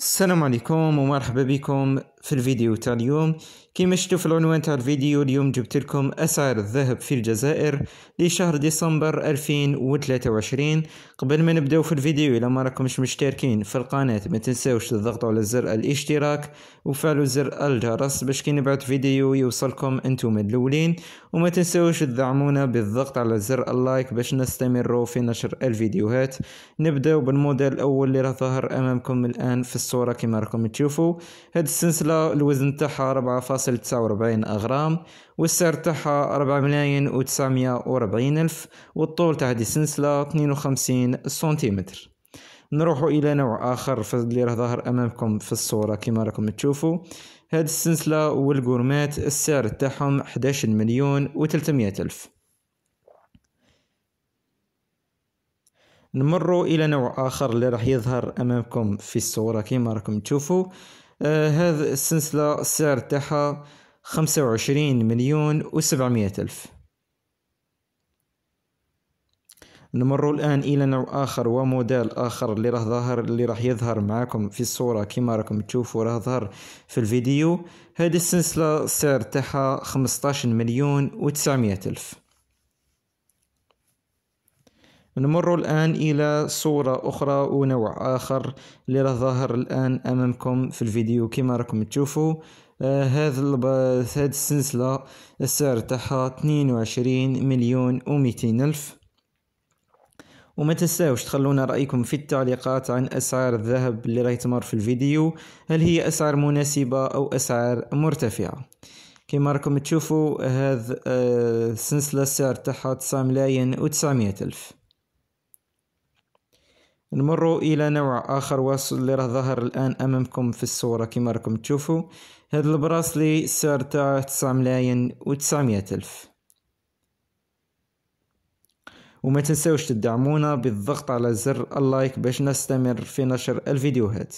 السلام عليكم ومرحبا بكم في الفيديو تاع اليوم كما شفتوا في العنوان تاع الفيديو اليوم جبت لكم اسعار الذهب في الجزائر لشهر ديسمبر 2023 قبل ما نبداو في الفيديو الا ما راكمش مشتركين في القناه ما تنساوش تضغطوا على زر الاشتراك وفعلوا زر الجرس باش كي نبعث فيديو يوصلكم انتم الاولين وما تنساوش تدعمونا بالضغط على زر اللايك باش نستمر في نشر الفيديوهات نبداو بالموديل الاول اللي راه ظاهر امامكم الان في الصوره كما راكم تشوفوا هذه السلسله العطلة الوزن تاعها ربعة فاصل تسعة والسعر تاعها أربعة ملاين و وأربعين ألف والطول تاع هذه السلسلة 52 سنتيمتر نروح إلى نوع آخر اللي راه ظاهر أمامكم في الصورة كما راكم تشوفوا هذه السلسلة والقورمات السعر تاعهم 11 مليون و ألف نمر الى نوع اخر اللي راح يظهر امامكم في الصوره كما راكم تشوفوا آه، هذا السلسلة السعر تاعها خمسة وعشرين مليون وسبعمية ألف نمر الآن إلى نوع آخر وموديل آخر اللي راه ظاهر اللي راح يظهر معاكم في الصورة كما راكم تشوفوا راه ظهر في الفيديو هذه السلسلة السعر تاعها خمسطاش مليون وتسعمية ألف نمر الآن إلى صورة أخرى ونوع آخر اللي راه ظاهر الآن أمامكم في الفيديو كما راكم تشوفوا آه، هذا آه هاد السلسلة السعر تاعها 22 مليون و ألف وما تنساوش تخلونا رأيكم في التعليقات عن أسعار الذهب اللي راهي تمر في الفيديو هل هي أسعار مناسبة أو أسعار مرتفعة كما راكم تشوفوا هذا السلسلة آه، السعر تاعها 9 ملايين و ألف نمر الى نوع اخر وصل اللي راه ظاهر الان امامكم في الصوره كما راكم تشوفوا هذا البراسلي سعر تاع 9 ملايين و900 الف وما تنساوش تدعمونا بالضغط على زر اللايك باش نستمر في نشر الفيديوهات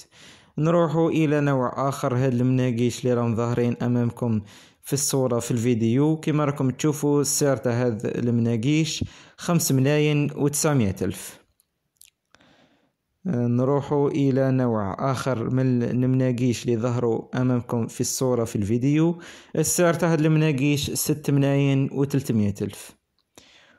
نروحوا الى نوع اخر هاد المناقيش اللي راهم ظاهرين امامكم في الصوره في الفيديو كما راكم تشوفوا السعر تاع هاد المناقيش 5 ملايين و900 الف آه، نروحوا إلى نوع آخر من المناقيش اللي ظهروا أمامكم في الصورة في الفيديو السعر تاع هاد المناقيش ست ملايين و300 ألف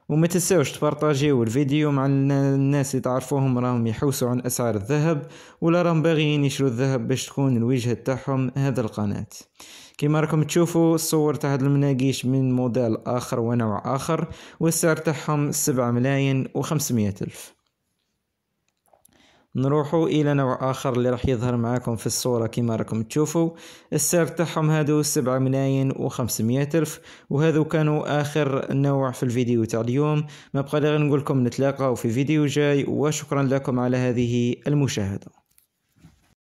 وما تنساوش تبارطاجيو الفيديو مع الناس اللي تعرفوهم راهم يحوسوا عن اسعار الذهب ولا راهم باغيين يشروا الذهب باش تكون الوجهه تاعهم هذا القناه كما راكم تشوفوا الصور تاع هاد المناقيش من موديل اخر ونوع اخر والسعر تاعهم 7 ملايين و الف نروحوا الى نوع اخر اللي راح يظهر معاكم في الصوره كما راكم تشوفوا السعر تاعهم هادو سبعة ملايين و500 الف وهذو كانوا اخر نوع في الفيديو تاع اليوم ما بقى غير نقول لكم نتلاقاو في فيديو جاي وشكرا لكم على هذه المشاهده